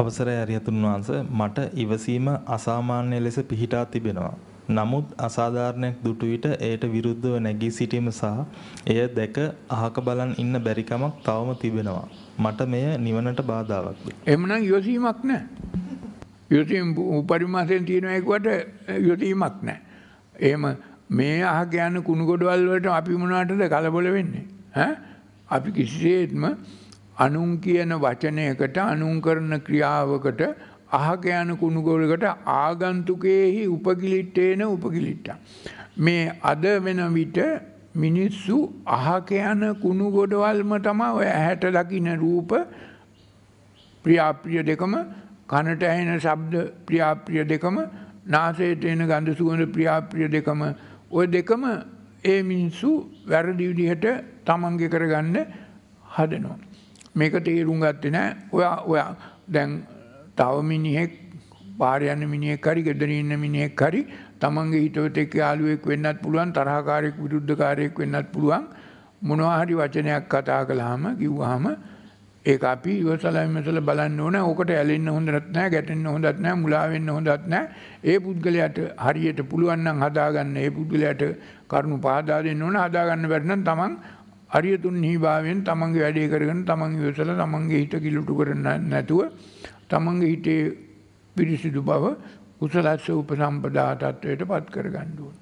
අවසරයි අරියතුන් වහන්ස මට ඉවසීම අසාමාන්‍ය ලෙස පිහිටා තිබෙනවා. නමුත් අසාධාරණයක් දුටු විට එයට විරුද්ධව නැගී සිටීම සහ එය දැක අහක බලන් ඉන්න බැරිකමක් තවම තිබෙනවා. මට මෙය නිවනට බාධාවක්ද? එhmenan ඉවසීමක් නැහැ. ඉවසීම උපරිමාසයෙන් තියෙනවා ඒකට ඉවසීමක් නැහැ. එහෙම මේ අහක යන කුණු ගොඩවල් වලට අපි මොනවටද කලබල වෙන්නේ? ඈ? අපි කිසිසේත්ම අනුන් කියන වචනයකට අනුන් කරන ක්‍රියාවකට අහක යන කුණුගොලකට ආගන්තුකයෙහි උපකිලිට්ටේන උපකිලිට්ට. මේ අද වෙන විට මිනිස්සු අහක යන කුණුගොඩවල්ම තමා ඔය ඇහැට ලකින රූප ප්‍රියාප්‍රිය දෙකම කනට ඇහෙන ශබ්ද ප්‍රියාප්‍රිය දෙකම නාසයට එන ගඳ සුවඳ ප්‍රියාප්‍රිය දෙකම ඔය දෙකම ඒ මිනිස්සු වැරදි විදිහට තමන්ගේ කරගන්න හදනවා. මේක තේරුම් ගත්තේ නෑ ඔයා ඔයා දැන් තව මිනිහෙක් පාරයන මිනිිය කරි ගෙදරන්න මිනිියෙක් කරි තමන්ගේ හිතවත එක යාලුවෙක් වෙන්නත් පුළුවන් තරහකාරයෙක් විරුද්ධකාරයෙක් වෙන්නත් පුළුවන් මොනවාහරි වචනයක් කතා කළහම කිව්වාහම ඒ අපි ඉවසලයිමසල බලන්න ඕන ඕකට ඇලෙන්න්න හොඳරත්නෑ ගැටෙන්න්න හොඳත්නෑ මුලාවෙන්න හොඳත්නෑ ඒ පුද්ගලයට හරියට පුළුවන්නම් හදාගන්න ඒ පුද්ගලයට කරුණු පාදාදෙන්න්න ඕන හදාගන්න වැටන තමන් අරියතුන් හිභාවෙන් තමන්ගේ වැඩේ කරගෙන තමන් ඉවසල තමන්ගේ හිත කිලුටු කරන්න නැතුව තමන්ගේ හිතේ පිරිසිදු බව උසලස්ස උපසම්පදා තත්ත්වයට පත් කරගණ්ඩුවන්.